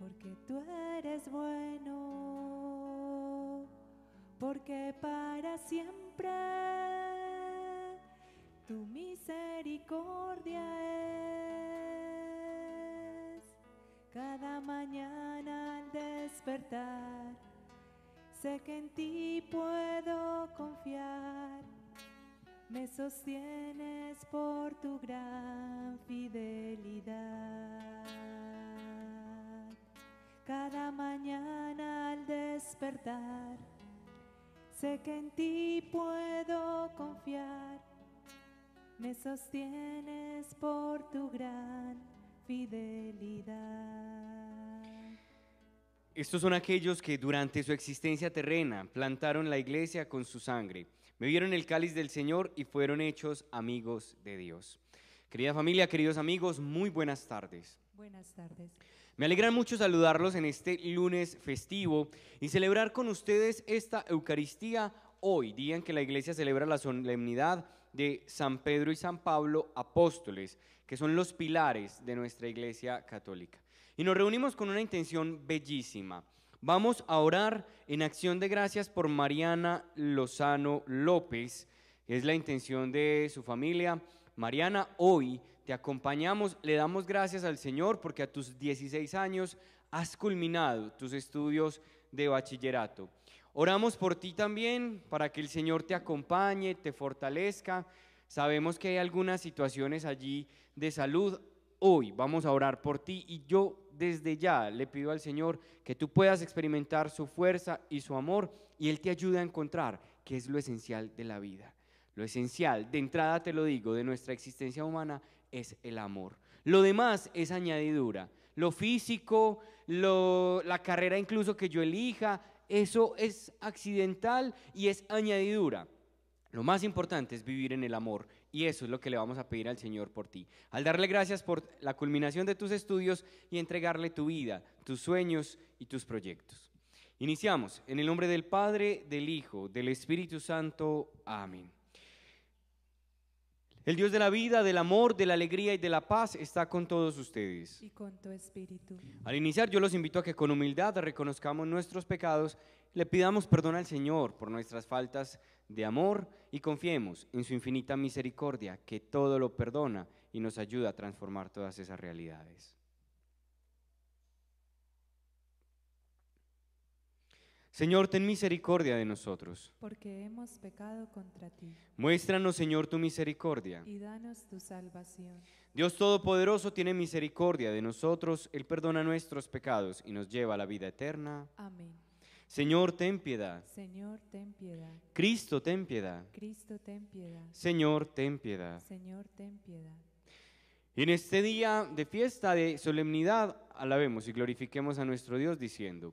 porque tú eres bueno, porque para siempre tu misericordia es. Cada mañana al despertar, sé que en ti puedo confiar. Me sostienes por tu gran fidelidad. Cada mañana al despertar, sé que en ti puedo confiar. Me sostienes por tu gran fidelidad. Estos son aquellos que durante su existencia terrena plantaron la iglesia con su sangre, vieron el cáliz del Señor y fueron hechos amigos de Dios. Querida familia, queridos amigos, muy buenas tardes. Buenas tardes. Me alegra mucho saludarlos en este lunes festivo y celebrar con ustedes esta Eucaristía hoy, día en que la iglesia celebra la solemnidad de San Pedro y San Pablo, apóstoles, que son los pilares de nuestra iglesia católica. Y nos reunimos con una intención bellísima. Vamos a orar en acción de gracias por Mariana Lozano López, es la intención de su familia. Mariana hoy te acompañamos, le damos gracias al Señor porque a tus 16 años has culminado tus estudios de bachillerato. Oramos por ti también para que el Señor te acompañe, te fortalezca. Sabemos que hay algunas situaciones allí de salud. Hoy vamos a orar por ti y yo desde ya le pido al Señor que tú puedas experimentar su fuerza y su amor y Él te ayude a encontrar qué es lo esencial de la vida. Lo esencial, de entrada te lo digo, de nuestra existencia humana es el amor. Lo demás es añadidura. Lo físico, la carrera incluso que yo elija, eso es accidental y es añadidura. Lo más importante es vivir en el amor y eso es lo que le vamos a pedir al Señor por ti. Al darle gracias por la culminación de tus estudios y entregarle tu vida, tus sueños y tus proyectos. Iniciamos en el nombre del Padre, del Hijo, del Espíritu Santo. Amén. El Dios de la vida, del amor, de la alegría y de la paz está con todos ustedes. Y con tu espíritu. Al iniciar, yo los invito a que con humildad reconozcamos nuestros pecados, le pidamos perdón al Señor por nuestras faltas de amor y confiemos en su infinita misericordia que todo lo perdona y nos ayuda a transformar todas esas realidades. Señor, ten misericordia de nosotros. Porque hemos pecado contra ti. Muéstranos, Señor, tu misericordia. Y danos tu salvación. Dios Todopoderoso tiene misericordia de nosotros, Él perdona nuestros pecados y nos lleva a la vida eterna. Amén. Señor, ten piedad. Señor, ten piedad. Cristo, ten piedad. Cristo, ten piedad. Señor, ten piedad. Señor, ten piedad. en este día de fiesta, de solemnidad, alabemos y glorifiquemos a nuestro Dios diciendo,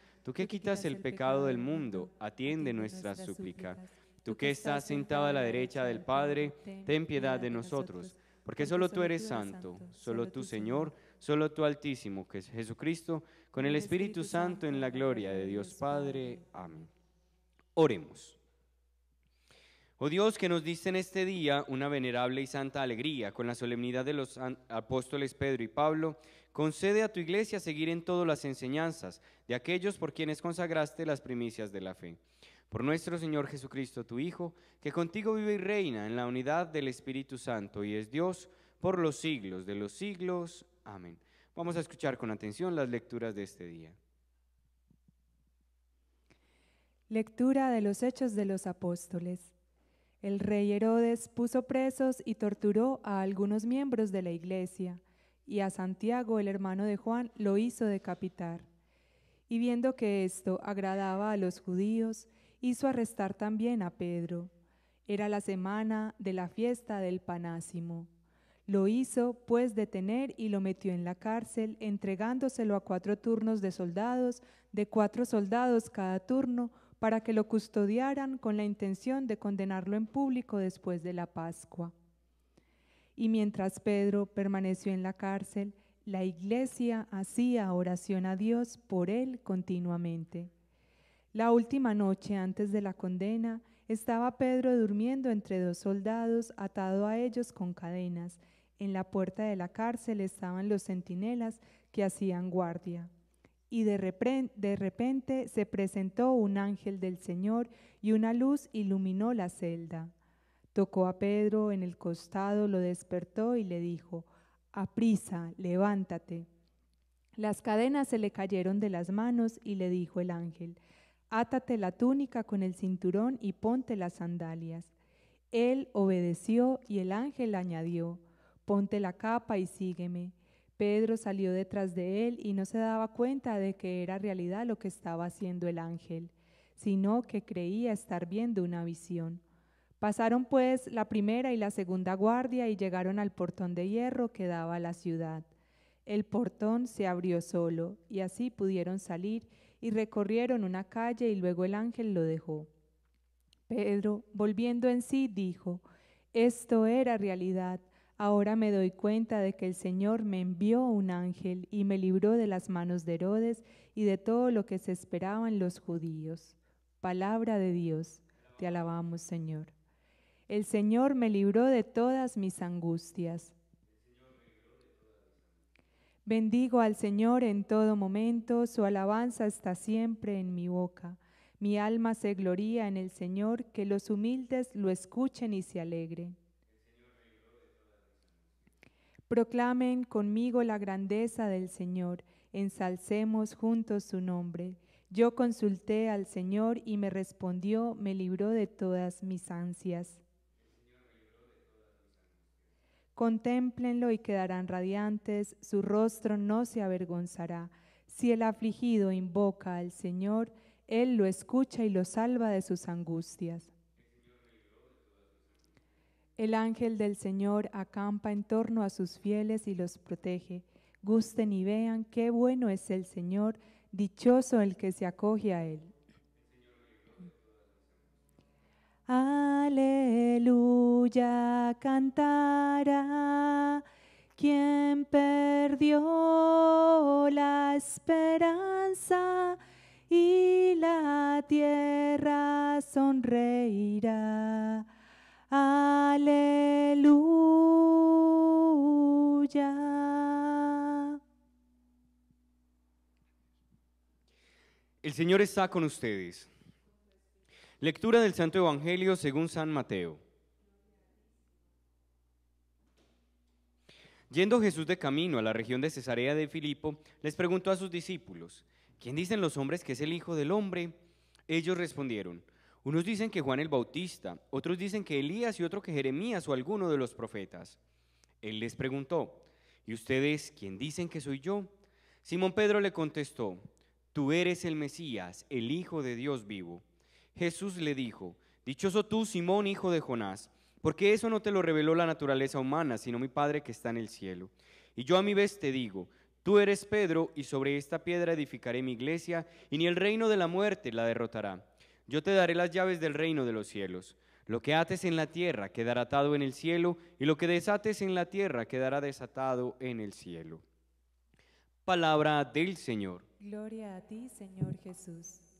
Tú que quitas el pecado del mundo, atiende nuestra súplica. Tú que estás sentado a la derecha del Padre, ten piedad de nosotros, porque solo tú eres santo, solo tú Señor, solo tú Altísimo, que es Jesucristo, con el Espíritu Santo en la gloria de Dios Padre. Amén. Oremos. Oh Dios, que nos diste en este día una venerable y santa alegría con la solemnidad de los apóstoles Pedro y Pablo, Concede a tu iglesia seguir en todas las enseñanzas de aquellos por quienes consagraste las primicias de la fe. Por nuestro Señor Jesucristo, tu Hijo, que contigo vive y reina en la unidad del Espíritu Santo y es Dios por los siglos de los siglos. Amén. Vamos a escuchar con atención las lecturas de este día. Lectura de los Hechos de los Apóstoles. El rey Herodes puso presos y torturó a algunos miembros de la iglesia y a Santiago, el hermano de Juan, lo hizo decapitar. Y viendo que esto agradaba a los judíos, hizo arrestar también a Pedro. Era la semana de la fiesta del Panásimo. Lo hizo pues detener y lo metió en la cárcel, entregándoselo a cuatro turnos de soldados, de cuatro soldados cada turno, para que lo custodiaran con la intención de condenarlo en público después de la Pascua. Y mientras Pedro permaneció en la cárcel, la iglesia hacía oración a Dios por él continuamente. La última noche antes de la condena, estaba Pedro durmiendo entre dos soldados, atado a ellos con cadenas. En la puerta de la cárcel estaban los centinelas que hacían guardia. Y de, de repente se presentó un ángel del Señor y una luz iluminó la celda. Tocó a Pedro en el costado, lo despertó y le dijo, Aprisa, levántate. Las cadenas se le cayeron de las manos y le dijo el ángel, Átate la túnica con el cinturón y ponte las sandalias. Él obedeció y el ángel añadió, Ponte la capa y sígueme. Pedro salió detrás de él y no se daba cuenta de que era realidad lo que estaba haciendo el ángel, sino que creía estar viendo una visión. Pasaron pues la primera y la segunda guardia y llegaron al portón de hierro que daba a la ciudad. El portón se abrió solo y así pudieron salir y recorrieron una calle y luego el ángel lo dejó. Pedro, volviendo en sí, dijo, esto era realidad. Ahora me doy cuenta de que el Señor me envió un ángel y me libró de las manos de Herodes y de todo lo que se esperaban los judíos. Palabra de Dios. Te alabamos, Señor. El Señor me libró de todas mis angustias. Bendigo al Señor en todo momento, su alabanza está siempre en mi boca. Mi alma se gloria en el Señor, que los humildes lo escuchen y se alegren. Proclamen conmigo la grandeza del Señor, ensalcemos juntos su nombre. Yo consulté al Señor y me respondió, me libró de todas mis ansias. Contémplenlo y quedarán radiantes, su rostro no se avergonzará. Si el afligido invoca al Señor, Él lo escucha y lo salva de sus angustias. El ángel del Señor acampa en torno a sus fieles y los protege. Gusten y vean qué bueno es el Señor, dichoso el que se acoge a Él. Aleluya cantará quien perdió la esperanza y la tierra sonreirá. Aleluya. El Señor está con ustedes. Lectura del Santo Evangelio según San Mateo. Yendo Jesús de camino a la región de Cesarea de Filipo, les preguntó a sus discípulos, ¿quién dicen los hombres que es el Hijo del Hombre? Ellos respondieron, unos dicen que Juan el Bautista, otros dicen que Elías y otro que Jeremías o alguno de los profetas. Él les preguntó, ¿y ustedes quién dicen que soy yo? Simón Pedro le contestó, tú eres el Mesías, el Hijo de Dios vivo. Jesús le dijo, Dichoso tú, Simón, hijo de Jonás, porque eso no te lo reveló la naturaleza humana, sino mi Padre que está en el cielo. Y yo a mi vez te digo, tú eres Pedro, y sobre esta piedra edificaré mi iglesia, y ni el reino de la muerte la derrotará. Yo te daré las llaves del reino de los cielos. Lo que ates en la tierra quedará atado en el cielo, y lo que desates en la tierra quedará desatado en el cielo. Palabra del Señor. Gloria a ti, Señor Jesús.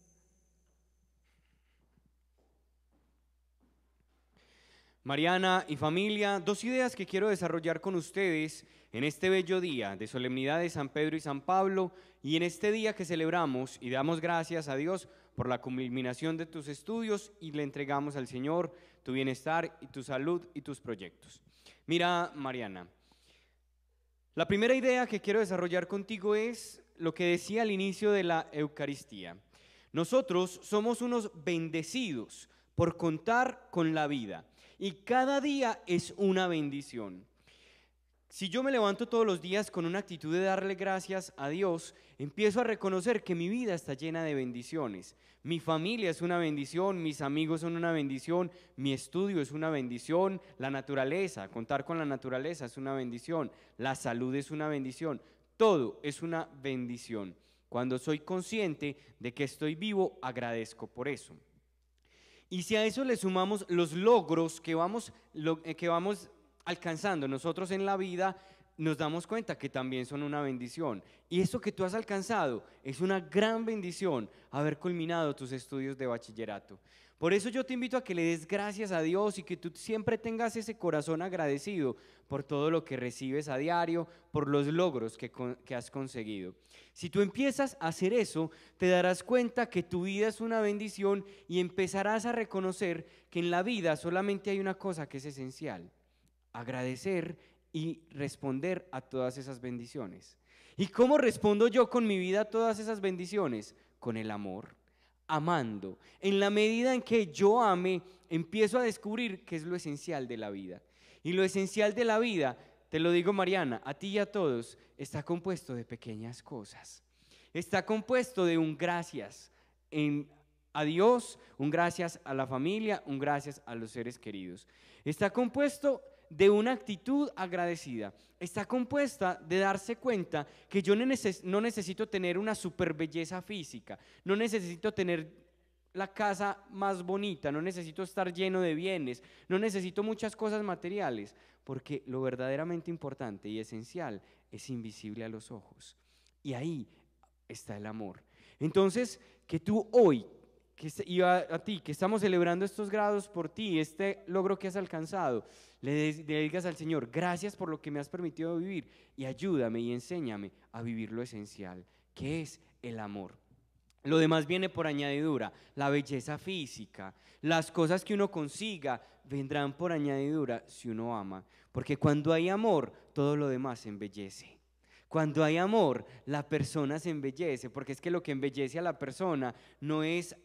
Mariana y familia, dos ideas que quiero desarrollar con ustedes en este bello día de solemnidad de San Pedro y San Pablo y en este día que celebramos y damos gracias a Dios por la culminación de tus estudios y le entregamos al Señor tu bienestar y tu salud y tus proyectos. Mira, Mariana, la primera idea que quiero desarrollar contigo es lo que decía al inicio de la Eucaristía. Nosotros somos unos bendecidos por contar con la vida. Y cada día es una bendición. Si yo me levanto todos los días con una actitud de darle gracias a Dios, empiezo a reconocer que mi vida está llena de bendiciones. Mi familia es una bendición, mis amigos son una bendición, mi estudio es una bendición, la naturaleza, contar con la naturaleza es una bendición, la salud es una bendición, todo es una bendición. Cuando soy consciente de que estoy vivo, agradezco por eso. Y si a eso le sumamos los logros que vamos, eh, que vamos alcanzando nosotros en la vida, nos damos cuenta que también son una bendición. Y eso que tú has alcanzado es una gran bendición, haber culminado tus estudios de bachillerato. Por eso yo te invito a que le des gracias a Dios y que tú siempre tengas ese corazón agradecido por todo lo que recibes a diario, por los logros que, has conseguido. Si tú empiezas a hacer eso, te darás cuenta que tu vida es una bendición y empezarás a reconocer que en la vida solamente hay una cosa que es esencial, agradecer y responder a todas esas bendiciones. ¿Y cómo respondo yo con mi vida a todas esas bendiciones? Con el amor amando. En la medida en que yo ame, empiezo a descubrir qué es lo esencial de la vida. Y lo esencial de la vida, te lo digo Mariana, a ti y a todos, está compuesto de pequeñas cosas. Está compuesto de un gracias a Dios, un gracias a la familia, un gracias a los seres queridos. Está compuesto de una actitud agradecida. Está compuesta de darse cuenta que yo no necesito tener una super belleza física, no necesito tener la casa más bonita, no necesito estar lleno de bienes, no necesito muchas cosas materiales, porque lo verdaderamente importante y esencial es invisible a los ojos. Y ahí está el amor. Entonces, que tú hoy que y a, ti, que estamos celebrando estos grados por ti, este logro que has alcanzado, le, digas al Señor, gracias por lo que me has permitido vivir y ayúdame y enséñame a vivir lo esencial, que es el amor. Lo demás viene por añadidura, la belleza física, las cosas que uno consiga vendrán por añadidura si uno ama, porque cuando hay amor, todo lo demás se embellece. Cuando hay amor, la persona se embellece, porque es que lo que embellece a la persona no es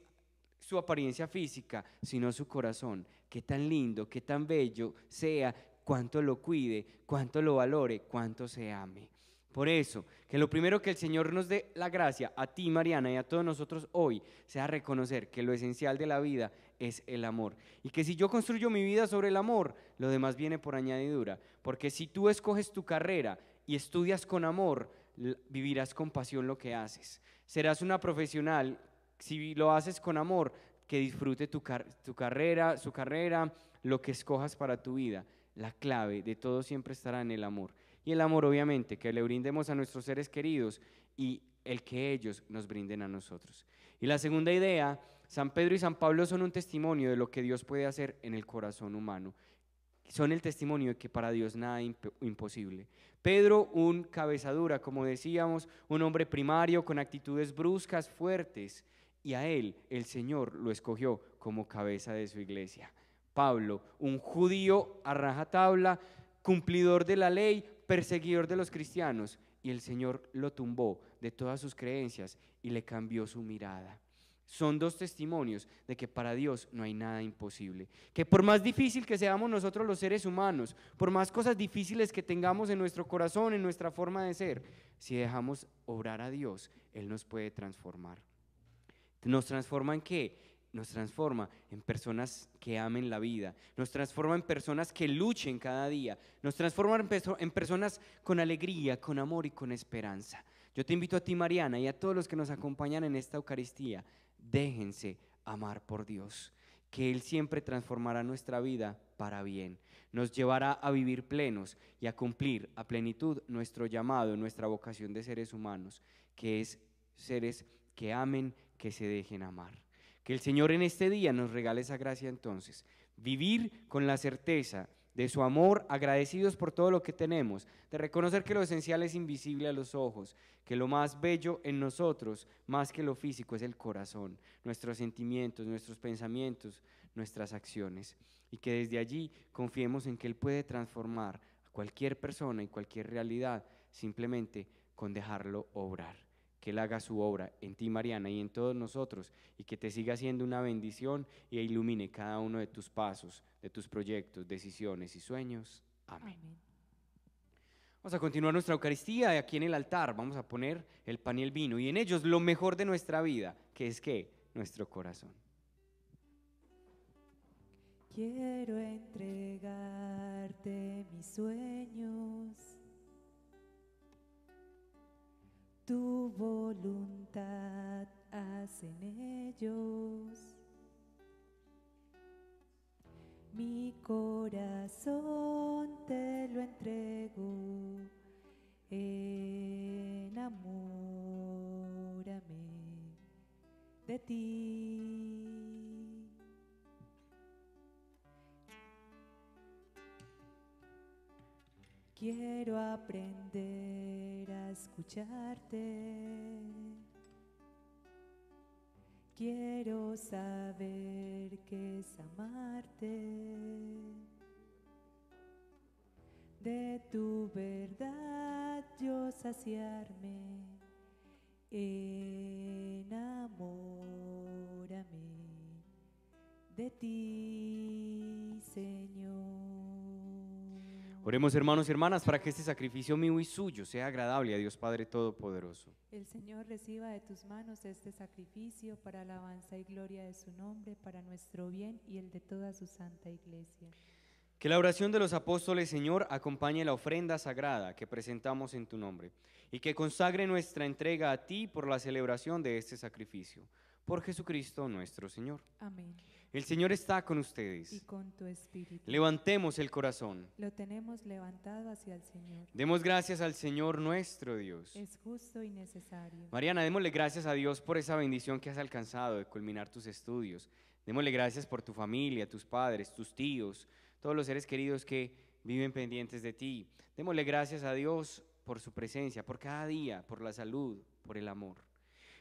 su apariencia física, sino su corazón. Qué tan lindo, qué tan bello sea, cuánto lo cuide, cuánto lo valore, cuánto se ame. Por eso, que lo primero que el Señor nos dé la gracia a ti, Mariana, y a todos nosotros hoy, sea reconocer que lo esencial de la vida es el amor. Y que si yo construyo mi vida sobre el amor, lo demás viene por añadidura. Porque si tú escoges tu carrera y estudias con amor, vivirás con pasión lo que haces. Serás una profesional si lo haces con amor, que disfrute tu, carrera, su carrera, lo que escojas para tu vida. La clave de todo siempre estará en el amor. Y el amor, obviamente, que le brindemos a nuestros seres queridos y el que ellos nos brinden a nosotros. Y la segunda idea, San Pedro y San Pablo son un testimonio de lo que Dios puede hacer en el corazón humano. Son el testimonio de que para Dios nada es imposible. Pedro, un cabezadura, como decíamos, un hombre primario con actitudes bruscas, fuertes, y a él el Señor lo escogió como cabeza de su iglesia. Pablo, un judío a rajatabla, cumplidor de la ley, perseguidor de los cristianos, y el Señor lo tumbó de todas sus creencias y le cambió su mirada. Son dos testimonios de que para Dios no hay nada imposible. Que por más difícil que seamos nosotros los seres humanos, por más cosas difíciles que tengamos en nuestro corazón, en nuestra forma de ser, si dejamos obrar a Dios, Él nos puede transformar. Nos transforma en qué? Nos transforma en personas que amen la vida, nos transforma en personas que luchen cada día, nos transforma en, personas con alegría, con amor y con esperanza. Yo te invito a ti, Mariana, y a todos los que nos acompañan en esta Eucaristía, déjense amar por Dios, que Él siempre transformará nuestra vida para bien, nos llevará a vivir plenos y a cumplir a plenitud nuestro llamado, nuestra vocación de seres humanos, que es seres que amen que se dejen amar. Que el Señor en este día nos regale esa gracia entonces. Vivir con la certeza de su amor, agradecidos por todo lo que tenemos, de reconocer que lo esencial es invisible a los ojos, que lo más bello en nosotros, más que lo físico, es el corazón, nuestros sentimientos, nuestros pensamientos, nuestras acciones, y que desde allí confiemos en que Él puede transformar a cualquier persona y cualquier realidad simplemente con dejarlo obrar que Él haga su obra en ti, Mariana, y en todos nosotros, y que te siga siendo una bendición e ilumine cada uno de tus pasos, de tus proyectos, decisiones y sueños. Amén. Vamos a continuar nuestra Eucaristía y aquí en el altar. Vamos a poner el pan y el vino, y en ellos lo mejor de nuestra vida, que es que nuestro corazón. Quiero entregarte mis sueños Tu voluntad hacen ellos. Mi corazón te lo entrego enamórame de ti. Quiero aprender escucharte. Quiero saber que es amarte. De tu verdad yo saciarme. Enamórame de ti, Señor. Oremos hermanos y hermanas para que este sacrificio mío y suyo sea agradable a Dios Padre Todopoderoso. El Señor reciba de tus manos este sacrificio para alabanza y gloria de su nombre, para nuestro bien y el de toda su santa iglesia. Que la oración de los apóstoles, Señor, acompañe la ofrenda sagrada que presentamos en tu nombre y que consagre nuestra entrega a ti por la celebración de este sacrificio. Por Jesucristo nuestro Señor. Amén. El Señor está con ustedes. Levantemos el corazón. Lo tenemos levantado hacia el Señor. Demos gracias al Señor nuestro Dios. Es justo y necesario. Mariana, démosle gracias a Dios por esa bendición que has alcanzado de culminar tus estudios. Démosle gracias por tu familia, tus padres, tus tíos, todos los seres queridos que viven pendientes de ti. Démosle gracias a Dios por su presencia, por cada día, por la salud, por el amor.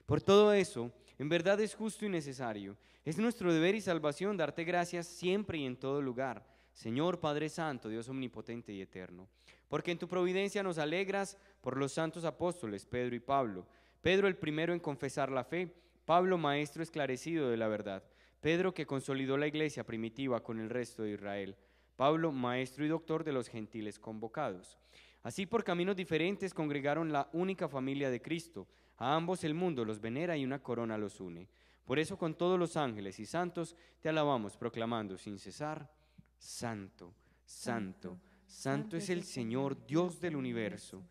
Por todo eso, en verdad es justo y necesario. Es nuestro deber y salvación darte gracias siempre y en todo lugar, Señor Padre Santo, Dios Omnipotente y Eterno. Porque en tu providencia nos alegras por los santos apóstoles, Pedro y Pablo. Pedro el primero en confesar la fe, Pablo maestro esclarecido de la verdad, Pedro que consolidó la iglesia primitiva con el resto de Israel, Pablo maestro y doctor de los gentiles convocados. Así por caminos diferentes congregaron la única familia de Cristo a ambos el mundo los venera y una corona los une. Por eso con todos los ángeles y santos te alabamos, proclamando sin cesar, Santo, Santo, Santo es el Señor, Dios del universo.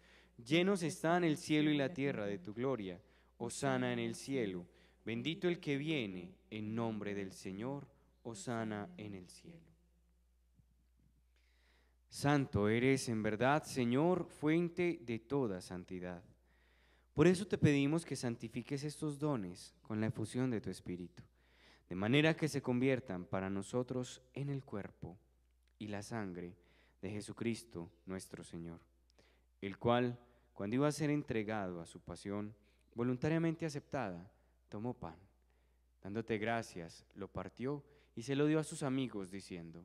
Llenos están el cielo y la tierra de tu gloria. Osana en el cielo. Bendito el que viene en nombre del Señor. Osana en el cielo. Santo eres en verdad, Señor, fuente de toda santidad. Por eso te pedimos que santifiques estos dones con la efusión de tu Espíritu, de manera que se conviertan para nosotros en el cuerpo y la sangre de Jesucristo nuestro Señor, el cual, cuando iba a ser entregado a su pasión, voluntariamente aceptada, tomó pan, dándote gracias, lo partió y se lo dio a sus amigos, diciendo,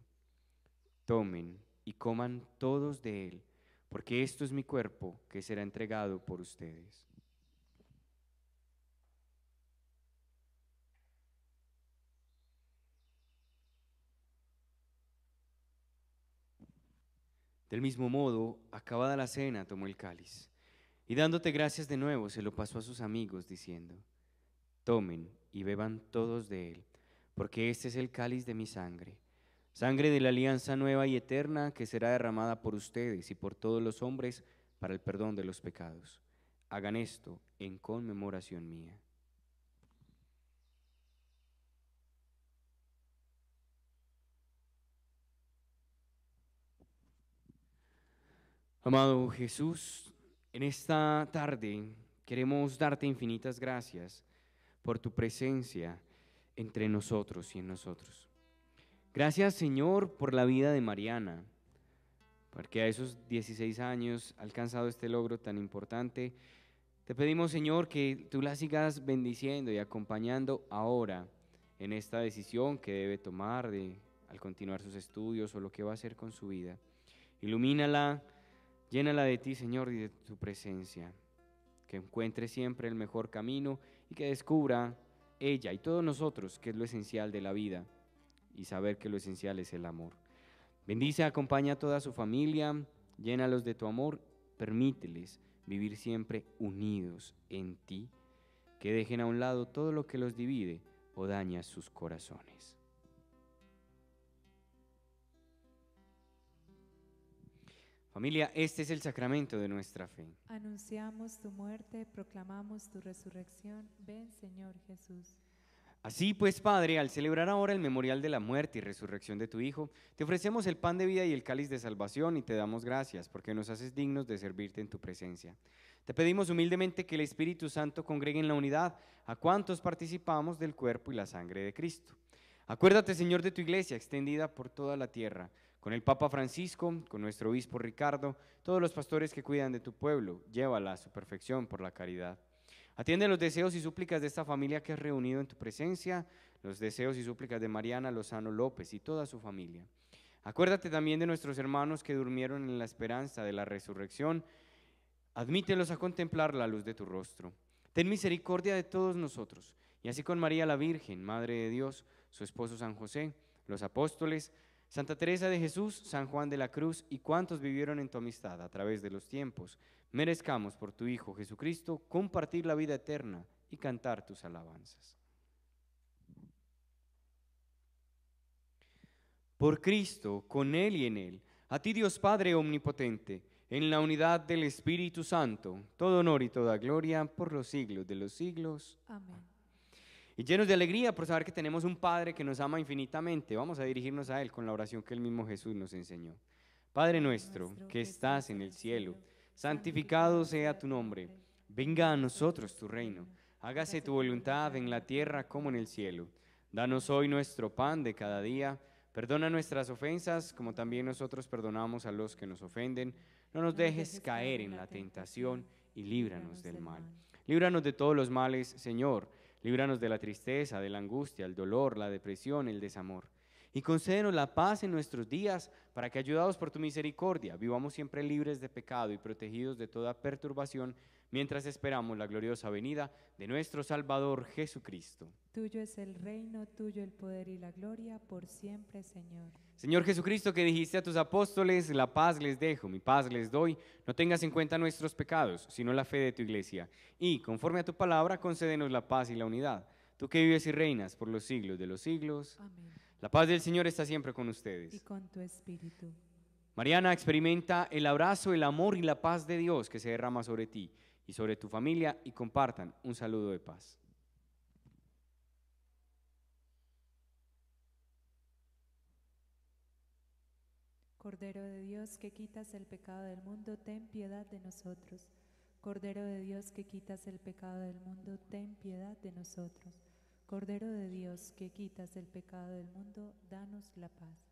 tomen y coman todos de él, porque esto es mi cuerpo que será entregado por ustedes. Del mismo modo, acabada la cena, tomó el cáliz y dándote gracias de nuevo, se lo pasó a sus amigos diciendo, tomen y beban todos de él, porque este es el cáliz de mi sangre, sangre de la alianza nueva y eterna que será derramada por ustedes y por todos los hombres para el perdón de los pecados. Hagan esto en conmemoración mía. Amado Jesús, en esta tarde queremos darte infinitas gracias por tu presencia entre nosotros y en nosotros. Gracias Señor por la vida de Mariana, porque a esos 16 años ha alcanzado este logro tan importante. Te pedimos Señor que tú la sigas bendiciendo y acompañando ahora en esta decisión que debe tomar de, al continuar sus estudios o lo que va a hacer con su vida. Ilumínala Llénala de ti, Señor, y de tu presencia. Que encuentre siempre el mejor camino y que descubra ella y todos nosotros que es lo esencial de la vida y saber que lo esencial es el amor. Bendice, acompaña a toda su familia, llénalos de tu amor, permíteles vivir siempre unidos en ti, que dejen a un lado todo lo que los divide o daña sus corazones. Familia, este es el sacramento de nuestra fe. Anunciamos tu muerte, proclamamos tu resurrección. Ven, Señor Jesús. Así pues, Padre, al celebrar ahora el memorial de la muerte y resurrección de tu Hijo, te ofrecemos el pan de vida y el cáliz de salvación y te damos gracias porque nos haces dignos de servirte en tu presencia. Te pedimos humildemente que el Espíritu Santo congregue en la unidad a cuantos participamos del cuerpo y la sangre de Cristo. Acuérdate, Señor, de tu iglesia extendida por toda la tierra con el Papa Francisco, con nuestro obispo Ricardo, todos los pastores que cuidan de tu pueblo, llévala a su perfección por la caridad. Atiende los deseos y súplicas de esta familia que has reunido en tu presencia, los deseos y súplicas de Mariana Lozano López y toda su familia. Acuérdate también de nuestros hermanos que durmieron en la esperanza de la resurrección. Admítelos a contemplar la luz de tu rostro. Ten misericordia de todos nosotros, y así con María la Virgen, Madre de Dios, su esposo San José, los apóstoles, Santa Teresa de Jesús, San Juan de la Cruz y cuantos vivieron en tu amistad a través de los tiempos, merezcamos por tu Hijo Jesucristo compartir la vida eterna y cantar tus alabanzas. Por Cristo, con Él y en Él, a ti Dios Padre Omnipotente, en la unidad del Espíritu Santo, todo honor y toda gloria por los siglos de los siglos. Amén y llenos de alegría por saber que tenemos un Padre que nos ama infinitamente. Vamos a dirigirnos a Él con la oración que el mismo Jesús nos enseñó. Padre nuestro que estás en el cielo, santificado sea tu nombre, venga a nosotros tu reino, hágase tu voluntad en la tierra como en el cielo. Danos hoy nuestro pan de cada día, perdona nuestras ofensas como también nosotros perdonamos a los que nos ofenden, no nos dejes caer en la tentación y líbranos del mal. Líbranos de todos los males, Señor Líbranos de la tristeza, de la angustia, el dolor, la depresión, el desamor. Y concédenos la paz en nuestros días, para que, ayudados por tu misericordia, vivamos siempre libres de pecado y protegidos de toda perturbación mientras esperamos la gloriosa venida de nuestro Salvador Jesucristo. Tuyo es el reino, tuyo el poder y la gloria por siempre, Señor. Señor Jesucristo, que dijiste a tus apóstoles, la paz les dejo, mi paz les doy, no tengas en cuenta nuestros pecados, sino la fe de tu iglesia. Y, conforme a tu palabra, concédenos la paz y la unidad. Tú que vives y reinas por los siglos de los siglos. Amén. La paz del Señor está siempre con ustedes. Y con tu espíritu. Mariana experimenta el abrazo, el amor y la paz de Dios que se derrama sobre ti y sobre tu familia y compartan un saludo de paz. Cordero de Dios que quitas el pecado del mundo, ten piedad de nosotros. Cordero de Dios que quitas el pecado del mundo, ten piedad de nosotros. Cordero de Dios que quitas el pecado del mundo, danos la paz.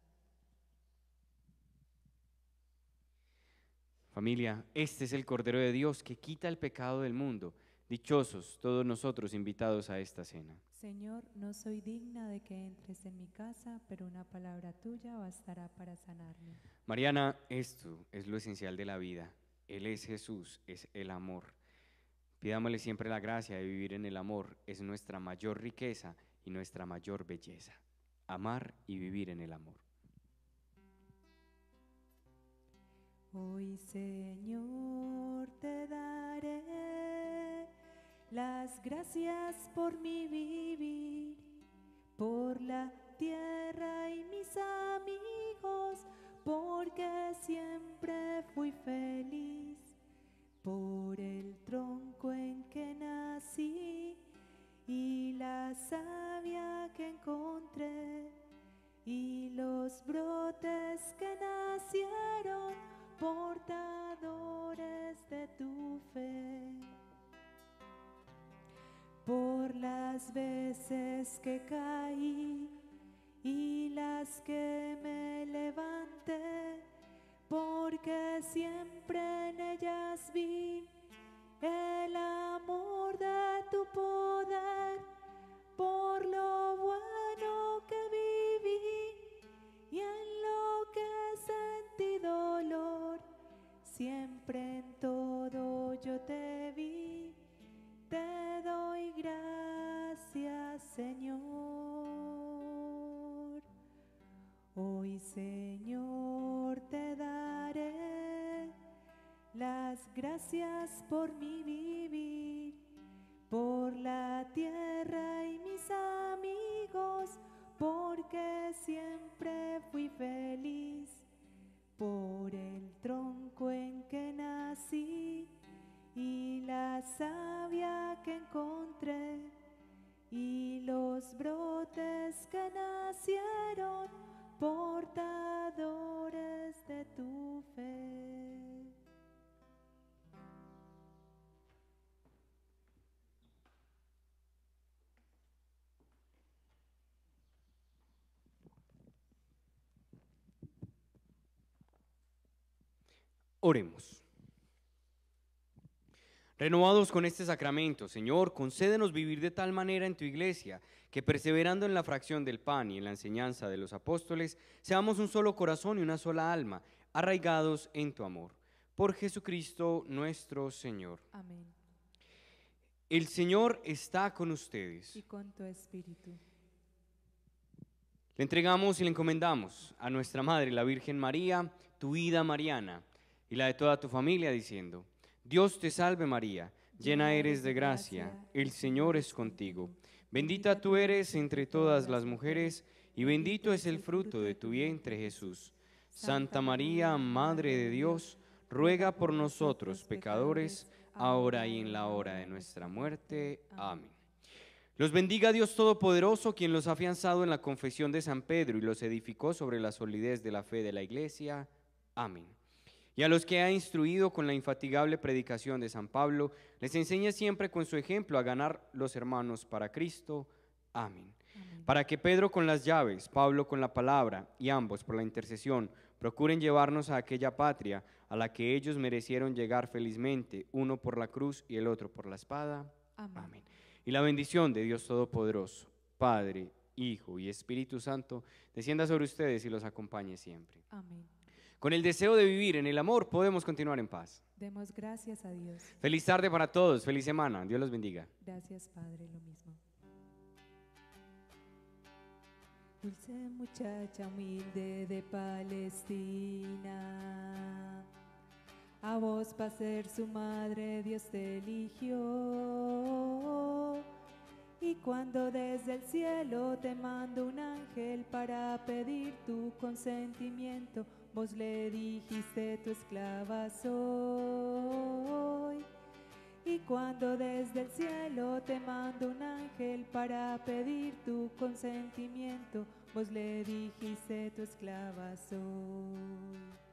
Familia, este es el Cordero de Dios que quita el pecado del mundo. Dichosos todos nosotros invitados a esta cena. Señor, no soy digna de que entres en mi casa, pero una palabra tuya bastará para sanarme. Mariana, esto es lo esencial de la vida. Él es Jesús, es el amor. Pidámosle siempre la gracia de vivir en el amor. Es nuestra mayor riqueza y nuestra mayor belleza. Amar y vivir en el amor. Hoy Señor te daré las gracias por mi vivir, por la tierra y mis amigos, porque siempre fui feliz, por el tronco en que nací y la savia que encontré y los brotes que nacieron portadores de tu fe. Por las veces que caí y las que me levanté, porque siempre en ellas vi el amor de tu poder. gracias por mi Oremos. Renovados con este sacramento, Señor, concédenos vivir de tal manera en tu iglesia que perseverando en la fracción del pan y en la enseñanza de los apóstoles, seamos un solo corazón y una sola alma, arraigados en tu amor. Por Jesucristo nuestro Señor. Amén. El Señor está con ustedes. Y con tu espíritu. Le entregamos y le encomendamos a nuestra Madre, la Virgen María, tu vida mariana y la de toda tu familia, diciendo, Dios te salve María, llena eres de gracia, el Señor es contigo, bendita tú eres entre todas las mujeres, y bendito es el fruto de tu vientre Jesús. Santa María, Madre de Dios, ruega por nosotros pecadores, ahora y en la hora de nuestra muerte. Amén. Los bendiga Dios Todopoderoso, quien los ha afianzado en la confesión de San Pedro y los edificó sobre la solidez de la fe de la Iglesia. Amén y a los que ha instruido con la infatigable predicación de San Pablo, les enseña siempre con su ejemplo a ganar los hermanos para Cristo. Amén. Para que Pedro con las llaves, Pablo con la palabra y ambos por la intercesión procuren llevarnos a aquella patria a la que ellos merecieron llegar felizmente, uno por la cruz y el otro por la espada. Amén. Y la bendición de Dios Todopoderoso, Padre, Hijo y Espíritu Santo, descienda sobre ustedes y los acompañe siempre. Amén. Con el deseo de vivir en el amor podemos continuar en paz. Demos gracias a Dios. Feliz tarde para todos, feliz semana. Dios los bendiga. Gracias, Padre, lo mismo. Dulce muchacha humilde de Palestina, a vos para ser su madre Dios te eligió. Y cuando desde el cielo te mando un ángel para pedir tu consentimiento, Vos le dijiste tu esclava soy. Y cuando desde el cielo te mando un ángel para pedir tu consentimiento, vos le dijiste tu esclava soy.